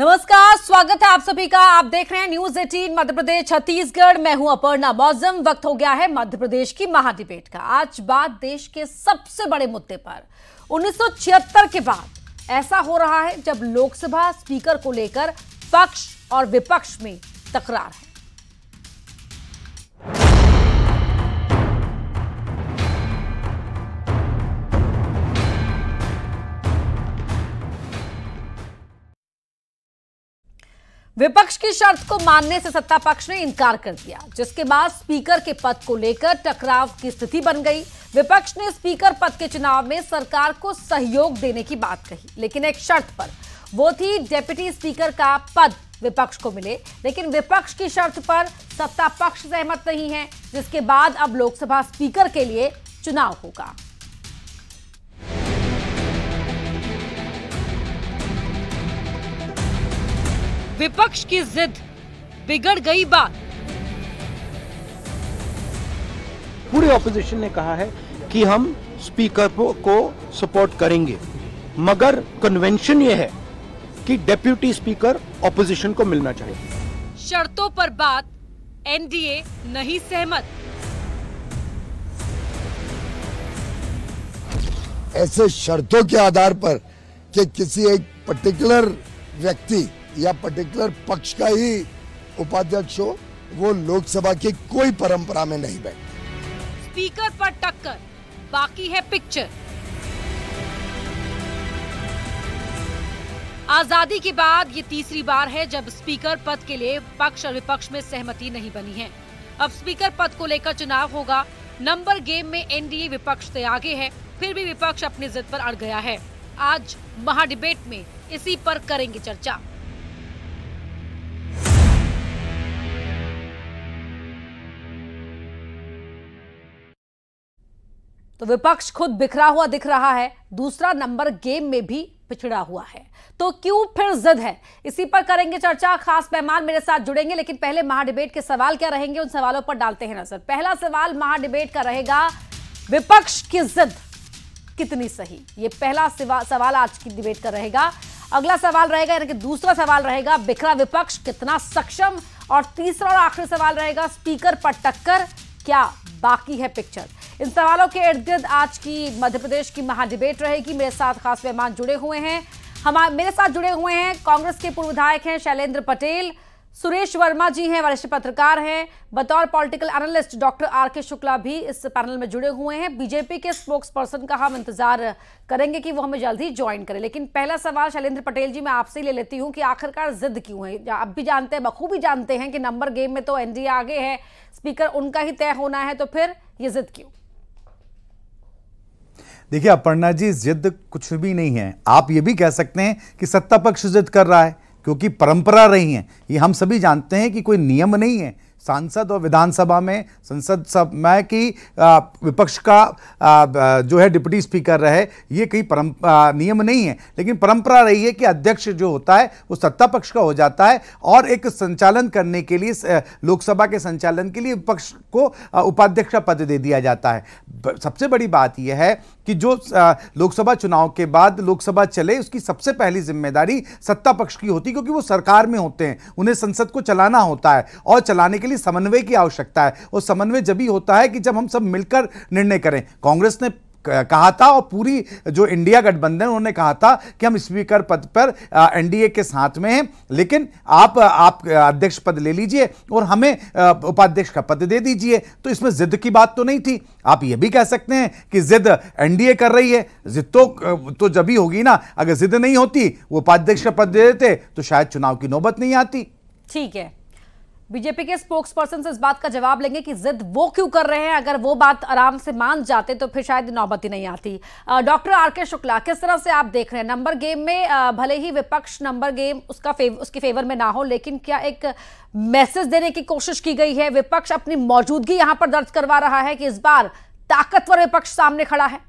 नमस्कार स्वागत है आप सभी का आप देख रहे हैं न्यूज एटीन मध्य प्रदेश छत्तीसगढ़ मैं हूं अपर्णा मौजम वक्त हो गया है मध्य प्रदेश की महाडिबेट का आज बात देश के सबसे बड़े मुद्दे पर 1976 के बाद ऐसा हो रहा है जब लोकसभा स्पीकर को लेकर पक्ष और विपक्ष में तकरार है विपक्ष की शर्त को मानने से सत्ता पक्ष ने इनकार कर दिया जिसके बाद स्पीकर के पद को लेकर टकराव की स्थिति बन गई विपक्ष ने स्पीकर पद के चुनाव में सरकार को सहयोग देने की बात कही लेकिन एक शर्त पर वो थी डेप्यूटी स्पीकर का पद विपक्ष को मिले लेकिन विपक्ष की शर्त पर सत्ता पक्ष सहमत नहीं है जिसके बाद अब लोकसभा स्पीकर के लिए चुनाव होगा विपक्ष की जिद बिगड़ गई बात पूरे ऑपोजिशन ने कहा है कि हम स्पीकर को सपोर्ट करेंगे मगर कन्वेंशन ये है कि डेप्यूटी स्पीकर ऑपोजिशन को मिलना चाहिए शर्तों पर बात एनडीए नहीं सहमत ऐसे शर्तों के आधार पर कि किसी एक पर्टिकुलर व्यक्ति या पर्टिकुलर पक्ष का ही उपाध्यक्ष हो वो लोकसभा की कोई परंपरा में नहीं बैठ स्पीकर पर टक्कर बाकी है पिक्चर आजादी के बाद ये तीसरी बार है जब स्पीकर पद के लिए पक्ष और विपक्ष में सहमति नहीं बनी है अब स्पीकर पद को लेकर चुनाव होगा नंबर गेम में एनडीए विपक्ष से आगे है फिर भी विपक्ष अपनी जिद पर अड़ गया है आज महाडिबेट में इसी पर करेंगे चर्चा तो विपक्ष खुद बिखरा हुआ दिख रहा है दूसरा नंबर गेम में भी पिछड़ा हुआ है तो क्यों फिर जिद है इसी पर करेंगे चर्चा खास मेहमान मेरे साथ जुड़ेंगे लेकिन पहले महाडिबेट के सवाल क्या रहेंगे उन सवालों पर डालते हैं नजर पहला सवाल महाडिबेट का रहेगा विपक्ष की जिद कितनी सही ये पहला सवाल आज की डिबेट का रहेगा अगला सवाल रहेगा यानी कि दूसरा सवाल रहेगा बिखरा विपक्ष कितना सक्षम और तीसरा और आखिरी सवाल रहेगा स्पीकर पर टक्कर क्या बाकी है पिक्चर इन सवालों के इर्द गिर्द आज की मध्य प्रदेश की महाडिबेट रहेगी मेरे साथ खास मेहमान जुड़े हुए हैं हमारे मेरे साथ जुड़े हुए हैं कांग्रेस के पूर्व विधायक हैं शैलेंद्र पटेल सुरेश वर्मा जी हैं वरिष्ठ पत्रकार हैं बतौर पॉलिटिकल एनालिस्ट डॉक्टर आर के शुक्ला भी इस पैनल में जुड़े हुए हैं बीजेपी के स्पोक्स पर्सन का हम इंतजार करेंगे कि वो हमें जल्द ही ज्वाइन करें लेकिन पहला सवाल शैलेंद्र पटेल जी मैं आपसे ही ले लेती हूँ कि आखिरकार जिद क्यों है आप भी जानते हैं बखूबी जानते हैं कि नंबर गेम में तो एनडीए आगे है स्पीकर उनका ही तय होना है तो फिर ये जिद क्यों देखिए अपर्णा जी जिद कुछ भी नहीं है आप ये भी कह सकते हैं कि सत्ता पक्ष जिद कर रहा है क्योंकि परंपरा रही है ये हम सभी जानते हैं कि कोई नियम नहीं है सांसद और विधानसभा में संसद सब में कि विपक्ष का जो है डिप्टी स्पीकर रहे ये कई परम नियम नहीं है लेकिन परंपरा रही है कि अध्यक्ष जो होता है वो सत्ता पक्ष का हो जाता है और एक संचालन करने के लिए लोकसभा के संचालन के लिए विपक्ष को उपाध्यक्ष का पद दे दिया जाता है सबसे बड़ी बात यह है कि जो लोकसभा चुनाव के बाद लोकसभा चले उसकी सबसे पहली जिम्मेदारी सत्ता पक्ष की होती क्योंकि वो सरकार में होते हैं उन्हें संसद को चलाना होता है और चलाने के लिए समन्वय की आवश्यकता है और समन्वय जब ही होता है कि जब हम सब मिलकर निर्णय करें कांग्रेस ने कहा था और पूरी जो इंडिया गठबंधन उन्होंने कहा था कि हम स्पीकर पद पर एनडीए के साथ में हैं लेकिन आप आप अध्यक्ष पद ले लीजिए और हमें उपाध्यक्ष का पद दे दीजिए तो इसमें जिद की बात तो नहीं थी आप यह भी कह सकते हैं कि जिद एनडीए कर रही है जिद तो तो जब भी होगी ना अगर जिद नहीं होती वो उपाध्यक्ष का पद दे देते तो शायद चुनाव की नौबत नहीं आती ठीक है बीजेपी के स्पोक्स पर्सन से इस बात का जवाब लेंगे कि जिद वो क्यों कर रहे हैं अगर वो बात आराम से मान जाते तो फिर शायद नौबत ही नहीं आती डॉक्टर आर के शुक्ला किस तरह से आप देख रहे हैं नंबर गेम में भले ही विपक्ष नंबर गेम उसका फेव, उसके फेवर में ना हो लेकिन क्या एक मैसेज देने की कोशिश की गई है विपक्ष अपनी मौजूदगी यहां पर दर्ज करवा रहा है कि इस बार ताकतवर विपक्ष सामने खड़ा है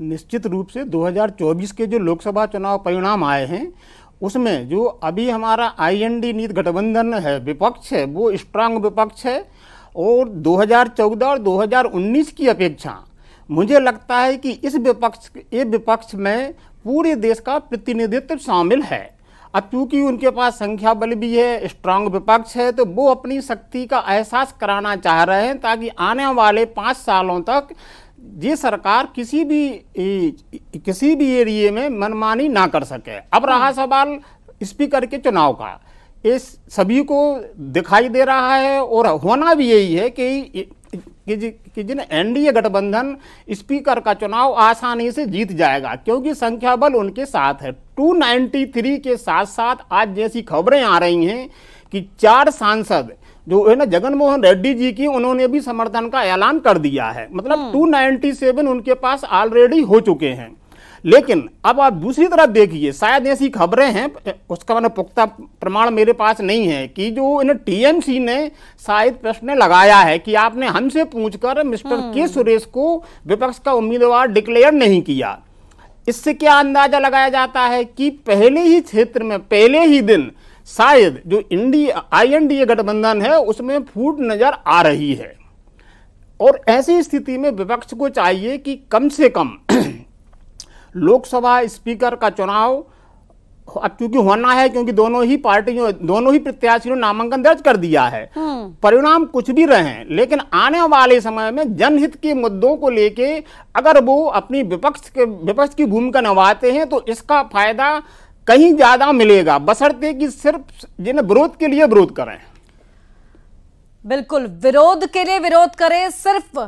निश्चित रूप से 2024 के जो लोकसभा चुनाव परिणाम आए हैं उसमें जो अभी हमारा आईएनडी नीति गठबंधन है विपक्ष है वो स्ट्रांग विपक्ष है और 2014 और 2019 की अपेक्षा मुझे लगता है कि इस विपक्ष ये विपक्ष में पूरे देश का प्रतिनिधित्व शामिल है अब चूँकि उनके पास संख्या बल भी है स्ट्रांग विपक्ष है तो वो अपनी शक्ति का एहसास कराना चाह रहे हैं ताकि आने वाले पाँच सालों तक ये सरकार किसी भी किसी भी एरिए में मनमानी ना कर सके अब हाँ। रहा सवाल स्पीकर के चुनाव का इस सभी को दिखाई दे रहा है और होना भी यही है कि कि, जिन एनडीए गठबंधन स्पीकर का चुनाव आसानी से जीत जाएगा क्योंकि संख्या बल उनके साथ है 293 के साथ साथ आज जैसी खबरें आ रही हैं कि चार सांसद जो है ना जगन मोहन रेड्डी जी की उन्होंने भी समर्थन का ऐलान कर दिया है मतलब 297 हम्म। उनके पास ऑलरेडी हो चुके हैं लेकिन अब आप दूसरी तरफ देखिए शायद ऐसी खबरें हैं उसका मैंने पुख्ता प्रमाण मेरे पास नहीं है कि जो इन्हें टीएमसी ने शायद प्रश्न लगाया है कि आपने हमसे पूछकर मिस्टर के हम्म। सुरेश को विपक्ष का उम्मीदवार डिक्लेयर नहीं किया इससे क्या अंदाजा लगाया जाता है कि पहले ही क्षेत्र में पहले ही दिन शायद जो इंडी आई एन डी ए गठबंधन है उसमें फूट नज़र आ रही है और ऐसी स्थिति में विपक्ष को चाहिए कि कम से कम लोकसभा स्पीकर का चुनाव अब चूंकि होना है क्योंकि दोनों ही पार्टियों दोनों ही प्रत्याशियों ने नामांकन दर्ज कर दिया है हम्म। परिणाम कुछ भी रहे लेकिन आने वाले समय में जनहित के मुद्दों को लेके अगर वो अपनी विपक्ष के विपक्ष की भूमिका निभाते हैं तो इसका फायदा कहीं ज्यादा मिलेगा बसरते कि सिर्फ जिन विरोध के लिए विरोध करें बिल्कुल विरोध के लिए विरोध करें सिर्फ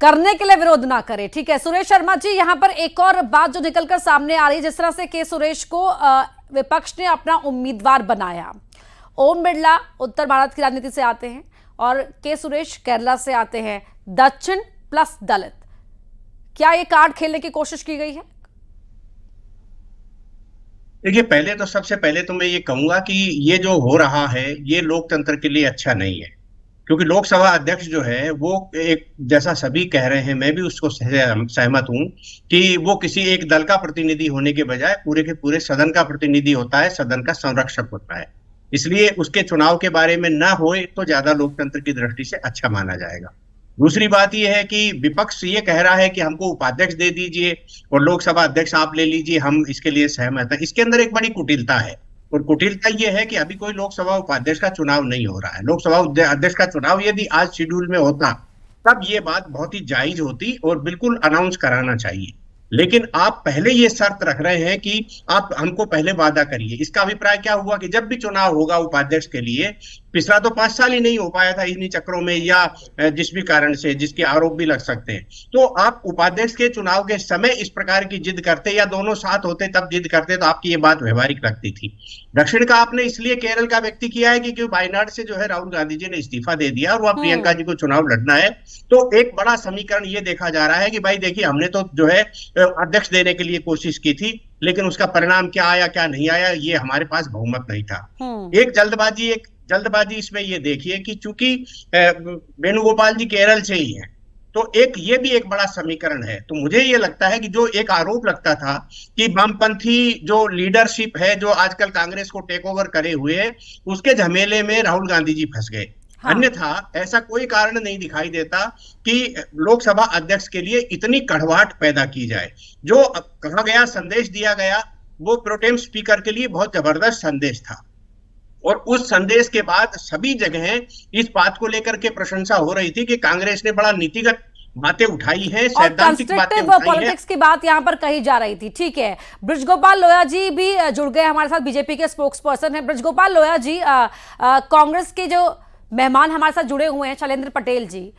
करने के लिए विरोध ना करें ठीक है सुरेश शर्मा जी यहां पर एक और बात जो निकलकर सामने आ रही है जिस तरह से के सुरेश को विपक्ष ने अपना उम्मीदवार बनाया ओम बिरला उत्तर भारत की राजनीति से आते हैं और के सुरेश केरला से आते हैं दक्षिण प्लस दलित क्या ये कार्ड खेलने की कोशिश की गई है देखिए पहले तो सबसे पहले तो मैं ये कहूंगा कि ये जो हो रहा है ये लोकतंत्र के लिए अच्छा नहीं है क्योंकि लोकसभा अध्यक्ष जो है वो एक जैसा सभी कह रहे हैं मैं भी उसको सहमत हूं कि वो किसी एक दल का प्रतिनिधि होने के बजाय पूरे के पूरे सदन का प्रतिनिधि होता है सदन का संरक्षक होता है इसलिए उसके चुनाव के बारे में ना होए तो ज्यादा लोकतंत्र की दृष्टि से अच्छा माना जाएगा दूसरी बात यह है कि विपक्ष ये कह रहा है कि हमको उपाध्यक्ष दे दीजिए और लोकसभा अध्यक्ष आप ले लीजिए हम इसके लिए सहमत है इसके अंदर एक बड़ी कुटिलता है और कुटिलता यह है कि अभी कोई लोकसभा उपाध्यक्ष का चुनाव नहीं हो रहा है लोकसभा अध्यक्ष का चुनाव यदि आज शेड्यूल में होता तब ये बात बहुत ही जायज होती और बिल्कुल अनाउंस कराना चाहिए लेकिन आप पहले ये शर्त रख रहे हैं कि आप हमको पहले वादा करिए इसका अभिप्राय क्या हुआ कि जब भी चुनाव होगा उपाध्यक्ष के लिए पिछला तो पांच साल ही नहीं हो पाया था इन्हीं चक्रों में या जिस भी कारण से जिसके आरोप भी लग सकते हैं तो आप उपाध्यक्ष के चुनाव के समय इस प्रकार की जिद करते या दोनों साथ होते तब जिद करते तो आपकी ये बात व्यवहारिक लगती थी दक्षिण का आपने इसलिए केरल का व्यक्ति किया है क्योंकि वायनाड से जो है राहुल गांधी जी ने इस्तीफा दे दिया और वहां हम्म। प्रियंका जी को चुनाव लड़ना है तो एक बड़ा समीकरण ये देखा जा रहा है कि भाई देखिए हमने तो जो है अध्यक्ष देने के लिए कोशिश की थी लेकिन उसका परिणाम क्या आया क्या नहीं आया ये हमारे पास बहुमत नहीं था हम्म। एक जल्दबाजी एक जल्दबाजी इसमें ये देखिए कि चूंकि वेणुगोपाल जी केरल से ही है तो एक ये भी एक बड़ा समीकरण है तो मुझे ये लगता है कि जो एक आरोप लगता था कि वामपंथी जो लीडरशिप है जो आजकल कांग्रेस को टेक ओवर करे हुए उसके झमेले में राहुल गांधी जी फंस गए हाँ। अन्यथा ऐसा कोई कारण नहीं दिखाई देता कि लोकसभा अध्यक्ष के लिए इतनी कड़वाहट पैदा की जाए जो कहा गया संदेश दिया गया वो प्रोटेम स्पीकर के लिए बहुत जबरदस्त संदेश था और उस संदेश के बाद सभी जगह इस बात को लेकर के प्रशंसा हो रही थी कि कांग्रेस ने बड़ा नीतिगत बातें उठाई है सैद्धांतिक पॉलिटिक्स की बात यहाँ पर कही जा रही थी ठीक है ब्रजगोपाल लोया जी भी जुड़ गए हमारे साथ बीजेपी के स्पोक्स पर्सन है ब्रजगोपाल लोया जी कांग्रेस के जो मेहमान हमारे साथ जुड़े हुए हैं शैलेंद्र पटेल जी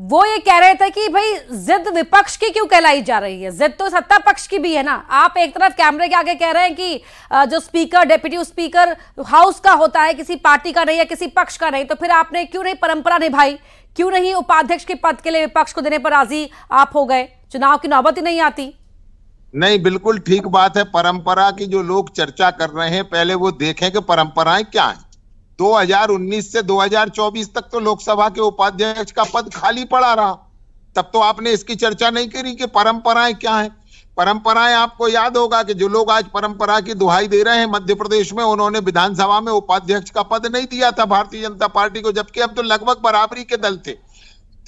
वो ये कह रहे थे कि भाई जिद विपक्ष की क्यों कहलाई जा रही है जिद तो सत्ता पक्ष की भी है ना आप एक तरफ कैमरे के आगे कह रहे हैं कि जो स्पीकर डेप्यूटी स्पीकर हाउस का होता है किसी पार्टी का नहीं या किसी पक्ष का नहीं तो फिर आपने क्यों नहीं परंपरा निभाई क्यों नहीं उपाध्यक्ष के पद के लिए विपक्ष को देने पर राजी आप हो गए चुनाव की नौबत ही नहीं आती नहीं बिल्कुल ठीक बात है परंपरा की जो लोग चर्चा कर रहे हैं पहले वो देखें कि परंपराएं क्या है 2019 से 2024 तक तो लोकसभा के उपाध्यक्ष का पद खाली पड़ा रहा तब तो आपने इसकी चर्चा नहीं करी कि परंपराएं क्या हैं परंपराएं आपको याद होगा कि जो लोग आज परंपरा की दुहाई दे रहे हैं मध्य प्रदेश में उन्होंने विधानसभा में उपाध्यक्ष का पद नहीं दिया था भारतीय जनता पार्टी को जबकि अब तो लगभग बराबरी के दल थे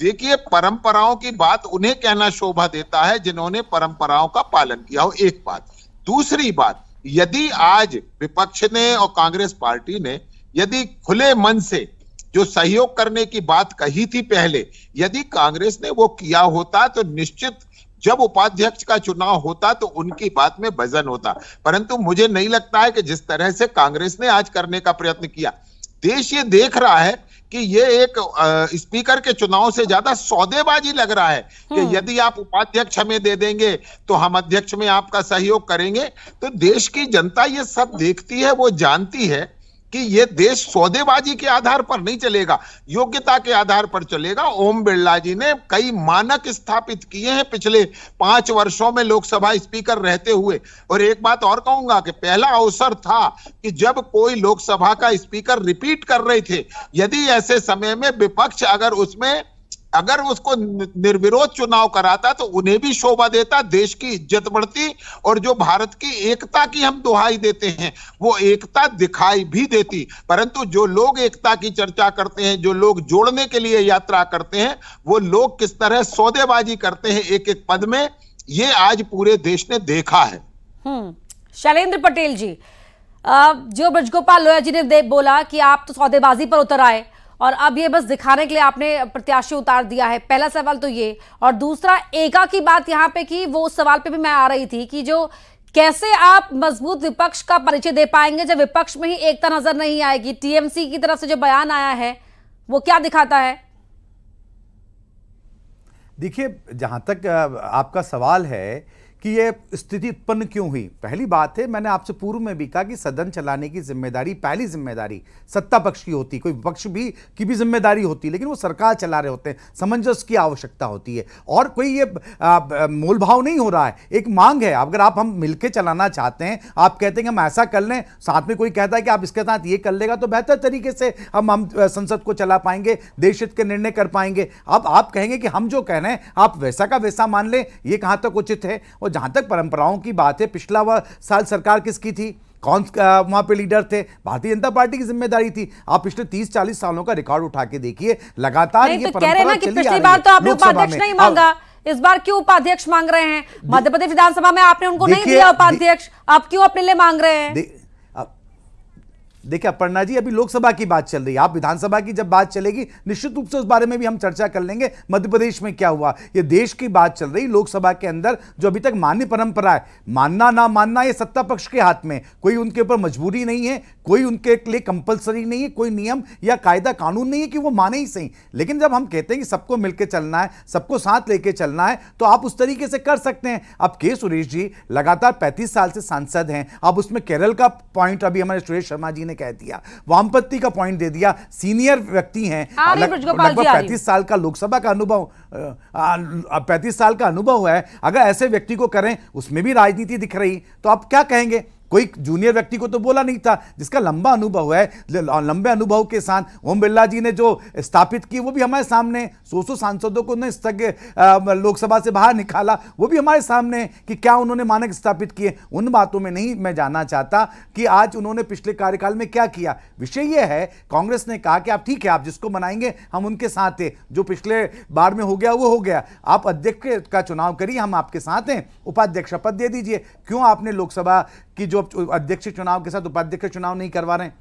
देखिए परंपराओं की बात उन्हें कहना शोभा देता है जिन्होंने परंपराओं का पालन किया हो एक बात दूसरी बात यदि आज विपक्ष ने और कांग्रेस पार्टी ने यदि खुले मन से जो सहयोग करने की बात कही थी पहले यदि कांग्रेस ने वो किया होता तो निश्चित जब उपाध्यक्ष का चुनाव होता तो उनकी बात में वजन होता परंतु मुझे नहीं लगता है कि जिस तरह से कांग्रेस ने आज करने का प्रयत्न किया देश ये देख रहा है कि ये एक स्पीकर के चुनाव से ज्यादा सौदेबाजी लग रहा है कि हम्म। यदि आप उपाध्यक्ष हमें दे देंगे तो हम अध्यक्ष में आपका सहयोग करेंगे तो देश की जनता ये सब देखती है वो जानती है कि ये देश सौदेबाजी के आधार पर नहीं चलेगा योग्यता के आधार पर चलेगा ओम बिरला जी ने कई मानक स्थापित किए हैं पिछले पांच वर्षों में लोकसभा स्पीकर रहते हुए और एक बात और कहूंगा कि पहला अवसर था कि जब कोई लोकसभा का स्पीकर रिपीट कर रहे थे यदि ऐसे समय में विपक्ष अगर उसमें अगर उसको निर्विरोध चुनाव कराता तो उन्हें भी शोभा देता देश की इज्जत बढ़ती और जो भारत की एकता की हम दुहाई देते हैं वो एकता दिखाई भी देती परंतु जो लोग एकता की चर्चा करते हैं जो लोग जोड़ने के लिए यात्रा करते हैं वो लोग किस तरह सौदेबाजी करते हैं एक एक पद में ये आज पूरे देश ने देखा है हम्म, शैलेन्द्र पटेल जी जो ब्रजगोपाल लोया जी ने बोला कि आप तो सौदेबाजी पर उतर आए और अब ये बस दिखाने के लिए आपने प्रत्याशी उतार दिया है पहला सवाल तो ये और दूसरा एका की बात यहाँ पे की वो सवाल पे भी मैं आ रही थी कि जो कैसे आप मजबूत विपक्ष का परिचय दे पाएंगे जब विपक्ष में ही एकता नजर नहीं आएगी टीएमसी की तरफ से जो बयान आया है वो क्या दिखाता है देखिए जहां तक आपका सवाल है कि यह स्थिति उत्पन्न क्यों हुई पहली बात है मैंने आपसे पूर्व में भी कहा कि सदन चलाने की जिम्मेदारी पहली जिम्मेदारी सत्ता पक्ष की होती कोई विपक्ष भी की भी जिम्मेदारी होती लेकिन वो सरकार चला रहे होते हैं समंजस की आवश्यकता होती है और कोई ये मोलभाव नहीं हो रहा है एक मांग है अगर आप हम मिलकर चलाना चाहते हैं आप कहते हैं हम ऐसा कर लें साथ में कोई कहता है कि आप इसके साथ ये कर लेगा तो बेहतर तरीके से हम हम संसद को चला पाएंगे देश हित के निर्णय कर पाएंगे अब आप कहेंगे कि हम जो कह रहे हैं आप वैसा का वैसा मान लें ये कहाँ तक उचित है और और जहाँ तक परंपराओं की बात है पिछला वह साल सरकार किसकी थी कौन वहाँ पे लीडर थे भारतीय जनता पार्टी की जिम्मेदारी थी आप पिछले 30-40 सालों का रिकॉर्ड उठा के देखिए लगातार ये तो कह रहे ना बार तो आपने उपाध्यक्ष नहीं मांगा इस बार क्यों उपाध्यक्ष मांग रहे हैं मध्य प्रदेश विधानसभा में आपने उनको नहीं दिया उपाध्यक्ष आप क्यों अपने लिए मांग रहे हैं देखिए अपर्णा जी अभी लोकसभा की बात चल रही है आप विधानसभा की जब बात चलेगी निश्चित रूप से उस बारे में भी हम चर्चा कर लेंगे मध्य प्रदेश में क्या हुआ ये देश की बात चल रही लोकसभा के अंदर जो अभी तक मान्य परंपरा है मानना ना मानना ये सत्ता पक्ष के हाथ में कोई उनके ऊपर मजबूरी नहीं है कोई उनके लिए कंपलसरी नहीं है कोई नियम या कायदा कानून नहीं है कि वो माने ही सही लेकिन जब हम कहते हैं कि सबको मिलकर चलना है सबको साथ लेके चलना है तो आप उस तरीके से कर सकते हैं अब के सुरेश जी लगातार पैंतीस साल से सांसद हैं अब उसमें केरल का पॉइंट अभी हमारे सुरेश शर्मा जी ने कह दिया वामपत्ति का पॉइंट दे दिया सीनियर व्यक्ति हैं लगभग पैंतीस साल का लोकसभा का अनुभव पैंतीस साल का अनुभव है अगर ऐसे व्यक्ति को करें उसमें भी राजनीति दिख रही तो आप क्या कहेंगे कोई जूनियर व्यक्ति को तो बोला नहीं था जिसका लंबा अनुभव है लंबे अनुभव के साथ ओम बिरला जी ने जो स्थापित की वो भी हमारे सामने सौ सौ सांसदों को उन्होंने लोकसभा से बाहर निकाला वो भी हमारे सामने कि क्या उन्होंने मानक स्थापित किए उन बातों में नहीं मैं जानना चाहता कि आज उन्होंने पिछले कार्यकाल में क्या किया विषय यह है कांग्रेस ने कहा कि आप ठीक है आप जिसको बनाएंगे हम उनके साथ हैं जो पिछले बार में हो गया वो हो गया आप अध्यक्ष का चुनाव करिए हम आपके साथ हैं उपाध्यक्ष शपथ दे दीजिए क्यों आपने लोकसभा की जो जो अध्यक्ष चुनाव के साथ उपाध्यक्ष चुनाव नहीं करवा रहे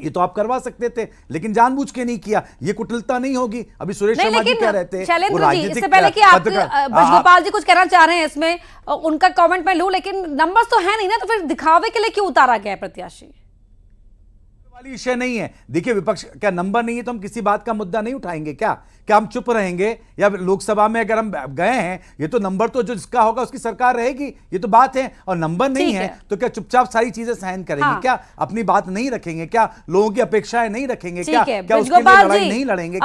ये तो आप करवा सकते थे लेकिन जानबूझ के नहीं किया ये कुटिलता नहीं होगी अभी सुरेश शर्मा जी क्या रहते हैं इससे पहले कि आप गोपाल जी कुछ कहना चाह रहे हैं इसमें उनका कमेंट मैं लू लेकिन नंबर्स तो है नहीं ना तो फिर दिखावे के लिए क्यों उतारा गया प्रत्याशी वाली विषय नहीं है देखिए विपक्ष क्या नंबर नहीं है तो हम किसी बात का मुद्दा नहीं उठाएंगे क्या क्या हम चुप रहेंगे या लोकसभा में अगर हम गए हैं ये तो नंबर तो जो जिसका होगा उसकी सरकार रहेगी ये तो बात है और नंबर नहीं है, है तो क्या चुपचाप सारी चीजें सहन करेंगे हाँ। क्या अपनी बात नहीं रखेंगे क्या लोगों की अपेक्षाएं नहीं रखेंगे क्या क्या उसके लिए लड़ाई नहीं लड़ेंगे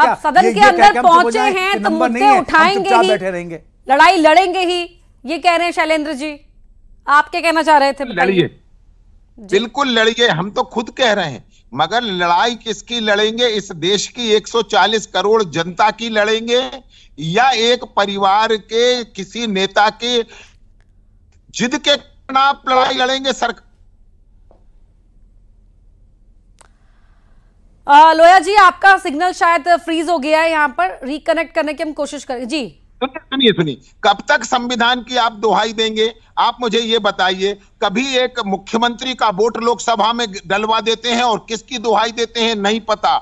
क्या नंबर नहीं है बैठे रहेंगे लड़ाई लड़ेंगे ही ये कह रहे हैं शैलेंद्र जी आप क्या कहना चाह रहे थे लड़िए बिल्कुल लड़िए हम तो खुद कह रहे हैं मगर लड़ाई किसकी लड़ेंगे इस देश की 140 करोड़ जनता की लड़ेंगे या एक परिवार के किसी नेता के जिद के खिलाफ लड़ाई लड़ेंगे सरकार लोया जी आपका सिग्नल शायद फ्रीज हो गया है यहाँ पर रिकनेक्ट करने की हम कोशिश करें जी सुनिए सुनिए सुनिए कब तक संविधान की आप दुहाई देंगे आप मुझे ये बताइए कभी एक मुख्यमंत्री का वोट लोकसभा में डलवा देते हैं और किसकी दुहाई देते हैं नहीं पता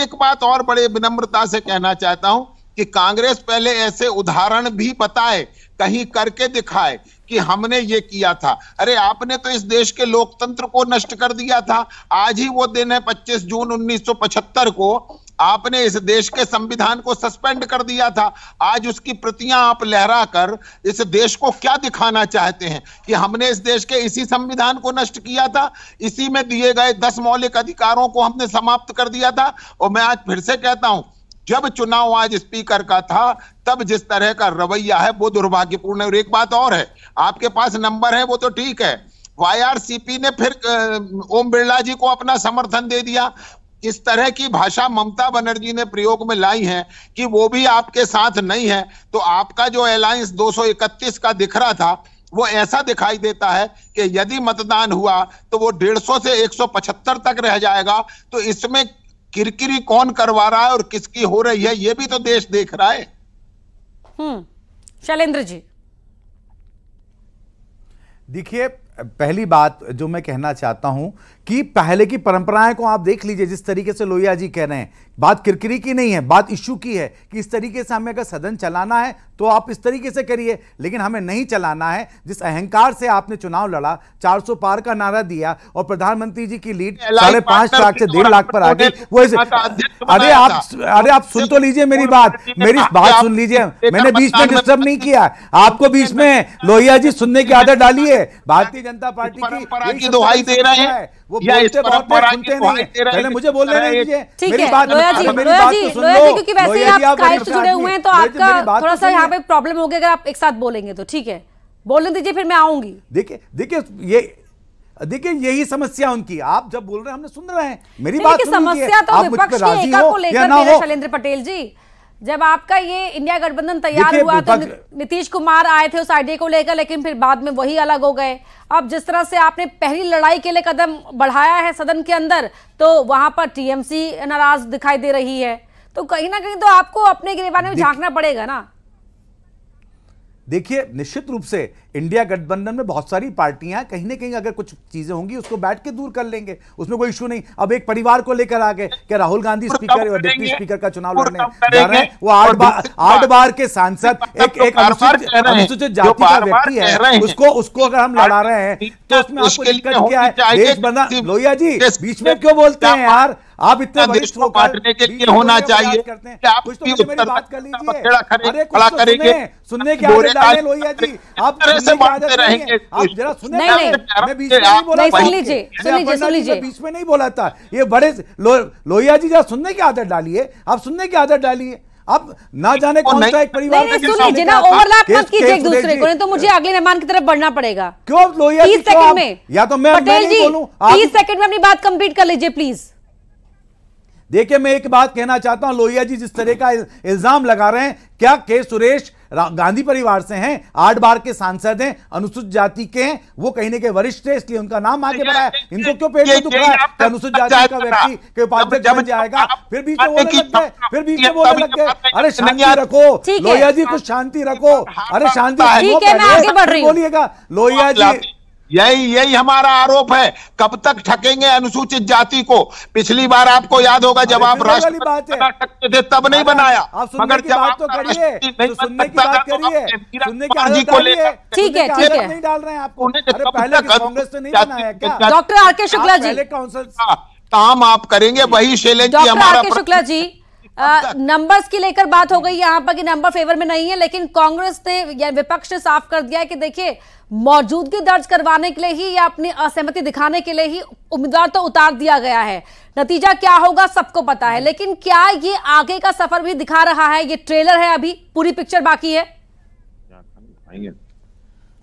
एक बात और बड़े विनम्रता से कहना चाहता हूं कि कांग्रेस पहले ऐसे उदाहरण भी बताए कहीं करके दिखाए कि हमने ये किया था अरे आपने तो इस देश के लोकतंत्र को नष्ट कर दिया था आज ही वो दिन है 25 जून 1975 को आपने इस देश के संविधान को सस्पेंड कर दिया था आज उसकी प्रतियां आप लहरा कर इस देश को क्या दिखाना चाहते हैं कि हमने इस देश के इसी संविधान को नष्ट किया था इसी में दिए गए दस मौलिक अधिकारों को हमने समाप्त कर दिया था और मैं आज फिर से कहता हूं जब चुनाव आज स्पीकर का था तब जिस तरह का रवैया है वो दुर्भाग्यपूर्ण है और एक बात और है आपके पास नंबर है वो तो ठीक है वाईआरसीपी ने फिर ओम बिरला जी को अपना समर्थन दे दिया इस तरह की भाषा ममता बनर्जी ने प्रयोग में लाई है कि वो भी आपके साथ नहीं है तो आपका जो अलायंस 231 का दिख रहा था वो ऐसा दिखाई देता है कि यदि मतदान हुआ तो वो 150 से 175 तक रह जाएगा तो इसमें किरकिरी कौन करवा रहा है और किसकी हो रही है ये भी तो देश देख रहा है हम्म शैलेंद्र जी देखिए पहली बात जो मैं कहना चाहता हूं कि पहले की परंपराएं को आप देख लीजिए जिस तरीके से लोहिया जी कह रहे हैं बात किरकिरी की नहीं है बात इश्यू की है कि इस तरीके से हमें अगर सदन चलाना है तो आप इस तरीके से करिए लेकिन हमें नहीं चलाना है जिस अहंकार से आपने चुनाव लड़ा 400 पार का नारा दिया और प्रधानमंत्री जी की लीड साढ़े पांच लाख से डेढ़ लाख पर आ गई वो अरे आप अरे आप सुन तो लीजिए मेरी बात मेरी बात सुन लीजिए मैंने बीच में डिस्टर्ब नहीं किया आपको बीच में लोहिया जी सुनने की आदत डाली है भारतीय जनता पार्टी की दुहाई दे रहे हैं वो बोलते सुनते तो नहीं पहले मुझे बोलने नहीं दीजिए तो थोड़ा सा प्रॉब्लम होगी अगर आप एक साथ बोलेंगे तो ठीक है बोलने दीजिए फिर मैं आऊंगी देखिए देखिए ये देखिए यही समस्या उनकी आप जब बोल रहे हैं हमने सुन रहे हैं मेरी बात समस्या तो विपक्ष एका को लेकर शैलेंद्र पटेल जी जब आपका ये इंडिया गठबंधन तैयार हुआ तो नीतीश कुमार आए थे उस आइडिया को लेकर लेकिन फिर बाद में वही अलग हो गए अब जिस तरह से आपने पहली लड़ाई के लिए कदम बढ़ाया है सदन के अंदर तो वहां पर टीएमसी नाराज दिखाई दे रही है तो कहीं ना कहीं तो आपको अपने गिरबाने में झांकना पड़ेगा ना देखिए निश्चित रूप से इंडिया गठबंधन में बहुत सारी पार्टियां कहीं ना कहीं अगर कुछ चीजें होंगी उसको बैठ के दूर कर लेंगे उसमें कोई इशू नहीं अब एक परिवार को लेकर आ गए क्या राहुल गांधी स्पीकर और डिप्टी स्पीकर का चुनाव लड़ने जा रहे हैं वो आठ बार आठ बार के सांसद एक एक अनुसूचित जाति का व्यक्ति है उसको उसको अगर हम लड़ा रहे हैं तो उसमें आपको दिक्कत क्या है देश बना लोहिया जी बीच में क्यों बोलते हैं यार आप इतना देश को काटने के लिए होना चाहिए करते कुछ तो मेरी बात कर लीजिए अरे कुछ तो सुनने सुनने के आदत डाले लोहिया जी आप रहेंगे आप जरा सुने नहीं, नहीं, मैं बीच में नहीं बोला सुन लीजिए सुन लीजिए सुन लीजिए बीच में नहीं बोला था ये बड़े लोहिया जी जरा सुनने की आदत डालिए आप सुनने की आदत डालिए अब ना जाने कौन सा एक परिवार नहीं, नहीं, सुन ना ओवरलैप मत कीजिए एक दूसरे को नहीं तो मुझे हाँ। अगले मेहमान की तरफ बढ़ना पड़ेगा क्यों लोहिया तीस सेकंड में या तो मैं पटेल जी तीस सेकंड में अपनी बात कंप्लीट कर लीजिए प्लीज देखिए मैं एक बात कहना चाहता हूं लोहिया जी जिस तरह का इल्जाम लगा रहे हैं क्या के सुरेश गांधी परिवार से हैं आठ बार के सांसद हैं अनुसूचित जाति के हैं वो कहीं ना कहीं वरिष्ठ है इसलिए उनका नाम आगे बढ़ाया इनको क्यों पेड़ में दुख रहा है अनुसूचित जाति का व्यक्ति के उपाध्यक्ष बन जाएगा फिर बीच में बोलने लग गए फिर बीच में बोलने लग गए अरे शांति रखो लोहिया जी कुछ शांति रखो अरे शांति बोलिएगा लोहिया जी यही यही हमारा आरोप है कब तक ठकेंगे अनुसूचित जाति को पिछली बार आपको याद होगा जब आप राष्ट्रपति थे तब नहीं बनाया मगर जब तो आप तो करिए सुनने की करिए ठीक है ठीक है डाल रहे हैं आपको पहले कांग्रेस तो डॉक्टर आर के शुक्ला जी काउंसिल काम हाँ, आप करेंगे वही शैलेंद्र हमारा शुक्ला जी नंबर्स की लेकर बात हो गई यहाँ पर कि नंबर फेवर में नहीं है लेकिन कांग्रेस ने या विपक्ष ने साफ कर दिया कि देखिए मौजूदगी दर्ज करवाने के लिए ही या अपनी असहमति दिखाने के लिए ही उम्मीदवार तो उतार दिया गया है नतीजा क्या होगा सबको पता है लेकिन क्या ये आगे का सफर भी दिखा रहा है ये ट्रेलर है अभी पूरी पिक्चर बाकी है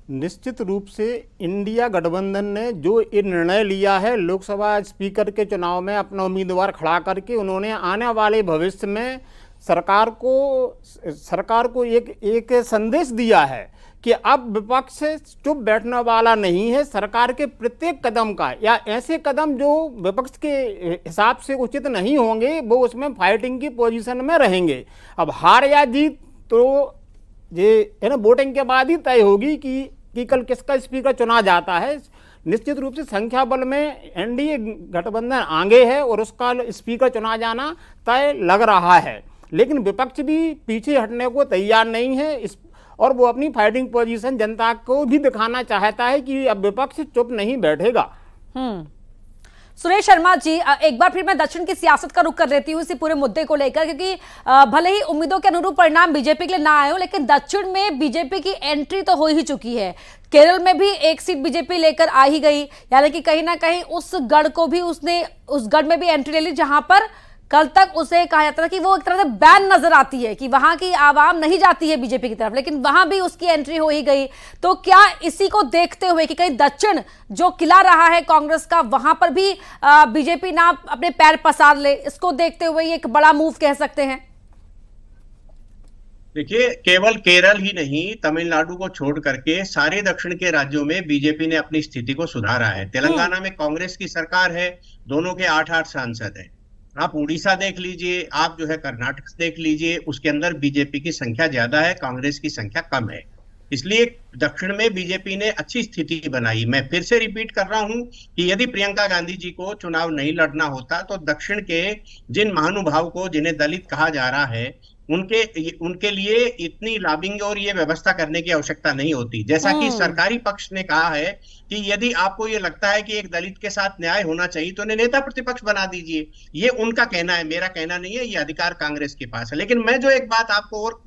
निश्चित रूप से इंडिया गठबंधन ने जो ये निर्णय लिया है लोकसभा स्पीकर के चुनाव में अपना उम्मीदवार खड़ा करके उन्होंने आने वाले भविष्य में सरकार को सरकार को एक एक संदेश दिया है कि अब विपक्ष चुप बैठने वाला नहीं है सरकार के प्रत्येक कदम का या ऐसे कदम जो विपक्ष के हिसाब से उचित नहीं होंगे वो उसमें फाइटिंग की पोजीशन में रहेंगे अब हार या जीत तो ये है ना वोटिंग के बाद ही तय होगी कि कि कल किसका स्पीकर चुना जाता है निश्चित रूप से संख्या बल में एनडीए गठबंधन आगे है और उसका स्पीकर चुना जाना तय लग रहा है लेकिन विपक्ष भी पीछे हटने को तैयार नहीं है इस और वो अपनी फाइटिंग पोजीशन जनता को भी दिखाना चाहता है कि अब विपक्ष चुप नहीं बैठेगा हम्म। सुरेश शर्मा जी एक बार फिर मैं दक्षिण की सियासत का रुख कर लेती हूँ इसी पूरे मुद्दे को लेकर क्योंकि भले ही उम्मीदों के अनुरूप परिणाम बीजेपी के लिए ना आए हो लेकिन दक्षिण में बीजेपी की एंट्री तो हो ही चुकी है केरल में भी एक सीट बीजेपी लेकर आ ही गई यानी कि कहीं ना कहीं उस गढ़ को भी उसने उस गढ़ में भी एंट्री ले ली जहां पर कल तक उसे कहा जाता था कि वो एक तरह से बैन नजर आती है कि वहां की आवाम नहीं जाती है बीजेपी की तरफ लेकिन वहां भी उसकी एंट्री हो ही गई तो क्या इसी को देखते हुए कि कहीं दक्षिण जो किला रहा है कांग्रेस का वहां पर भी बीजेपी ना अपने पैर पसार ले इसको देखते हुए एक बड़ा मूव कह सकते हैं देखिए केवल केरल ही नहीं तमिलनाडु को छोड़ करके सारे दक्षिण के राज्यों में बीजेपी ने अपनी स्थिति को सुधारा है हम्म। तेलंगाना में कांग्रेस की सरकार है दोनों के आठ आठ सांसद हैं आप उड़ीसा देख लीजिए आप जो है कर्नाटक देख लीजिए उसके अंदर बीजेपी की संख्या ज्यादा है कांग्रेस की संख्या कम है इसलिए दक्षिण में बीजेपी ने अच्छी स्थिति बनाई मैं फिर से रिपीट कर रहा हूं कि यदि प्रियंका गांधी जी को चुनाव नहीं लड़ना होता तो दक्षिण के जिन महानुभाव को जिन्हें दलित कहा जा रहा है उनके उनके लिए इतनी लॉबिंग और ये व्यवस्था करने की आवश्यकता नहीं होती जैसा कि हाँ। सरकारी पक्ष ने कहा है कि यदि आपको ये लगता है कि एक दलित के साथ न्याय होना चाहिए तो उन्हें नेता प्रतिपक्ष बना दीजिए ये उनका कहना है मेरा कहना नहीं है ये अधिकार कांग्रेस के पास है लेकिन मैं जो एक बात आपको और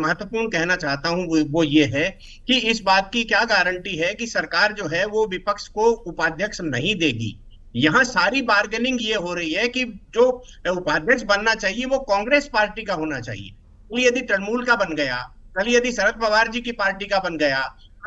महत्वपूर्ण कहना चाहता हूं वो, वो ये है कि इस बात की क्या गारंटी है कि सरकार जो है वो विपक्ष को उपाध्यक्ष नहीं देगी यहाँ सारी बार्गेनिंग ये हो रही है कि जो उपाध्यक्ष बनना चाहिए वो कांग्रेस पार्टी का होना चाहिए कल यदि तृणमूल का बन गया कल यदि शरद पवार जी की पार्टी का बन गया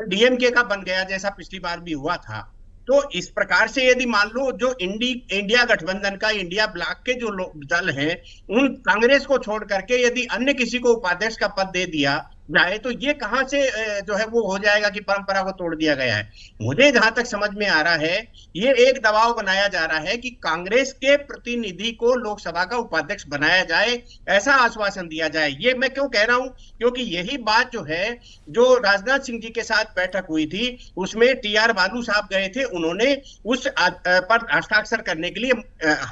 डीएमके का बन गया जैसा पिछली बार भी हुआ था तो इस प्रकार से यदि मान लो जो इंडी इंडिया गठबंधन का इंडिया ब्लॉक के जो दल हैं उन कांग्रेस को छोड़ करके यदि अन्य किसी को उपाध्यक्ष का पद दे दिया जाए तो ये कहाँ से जो है वो हो जाएगा कि परंपरा को तोड़ दिया गया है मुझे जहां तक समझ में आ रहा है ये एक दबाव बनाया जा रहा है कि कांग्रेस के प्रतिनिधि को लोकसभा का उपाध्यक्ष बनाया जाए ऐसा आश्वासन दिया जाए ये मैं क्यों कह रहा हूं क्योंकि यही बात जो है जो राजनाथ सिंह जी के साथ बैठक हुई थी उसमें टी आर बालू साहब गए थे उन्होंने उस पर हस्ताक्षर करने के लिए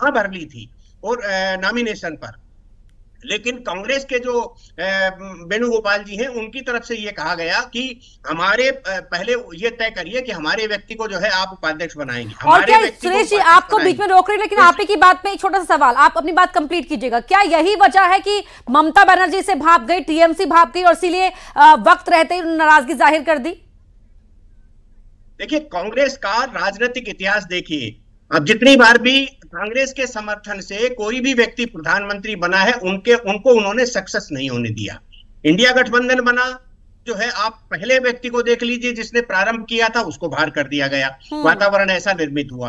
हाँ भर ली थी और नॉमिनेशन पर लेकिन कांग्रेस के जो वेणुगोपाल जी हैं उनकी तरफ से ये कहा गया कि हमारे पहले ये तय करिए कि हमारे व्यक्ति को जो है आप उपाध्यक्ष बनाएंगे और क्या सुरेश जी आपको बीच में रोक रहे लेकिन आप की बात में एक छोटा सा सवाल आप अपनी बात कंप्लीट कीजिएगा क्या यही वजह है कि ममता बनर्जी से भाप गई टीएमसी भाप गई और इसीलिए वक्त रहते ही नाराजगी जाहिर कर दी देखिए कांग्रेस का राजनीतिक इतिहास देखिए अब जितनी बार भी कांग्रेस के समर्थन से कोई भी व्यक्ति प्रधानमंत्री बना है उनके उनको उन्होंने सक्सेस नहीं होने दिया इंडिया गठबंधन बना जो है आप पहले व्यक्ति को देख लीजिए जिसने प्रारंभ किया था उसको बाहर कर दिया गया हम्म। वातावरण ऐसा निर्मित हुआ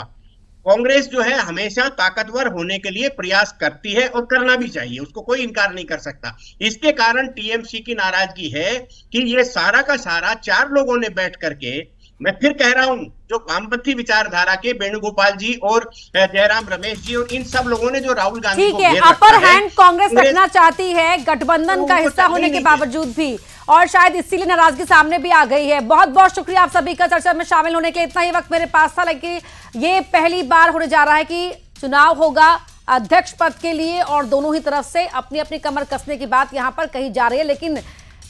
कांग्रेस जो है हमेशा ताकतवर होने के लिए प्रयास करती है और करना भी चाहिए उसको कोई इनकार नहीं कर सकता इसके कारण टीएमसी की नाराजगी है कि ये सारा का सारा चार लोगों ने बैठ करके मैं फिर कह रहा हूं जो वामपंथी विचारधारा के वेणुगोपाल जी और जयराम रमेश जी और इन सब लोगों ने जो राहुल गांधी को अपर हैंड कांग्रेस रखना चाहती है गठबंधन का हिस्सा होने के बावजूद भी और शायद इसीलिए नाराजगी सामने भी आ गई है बहुत बहुत शुक्रिया आप सभी का चर्चा में शामिल होने के इतना ही वक्त मेरे पास था लेकिन ये पहली बार होने जा रहा है कि चुनाव होगा अध्यक्ष पद के लिए और दोनों ही तरफ से अपनी अपनी कमर कसने की बात यहां पर कही जा रही है लेकिन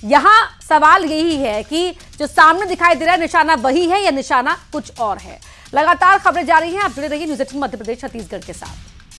यहां सवाल यही है कि जो सामने दिखाई दे रहा है निशाना वही है या निशाना कुछ और है लगातार खबरें जारी हैं आप जुड़े रहिए न्यूज एटीन मध्य प्रदेश छत्तीसगढ़ के साथ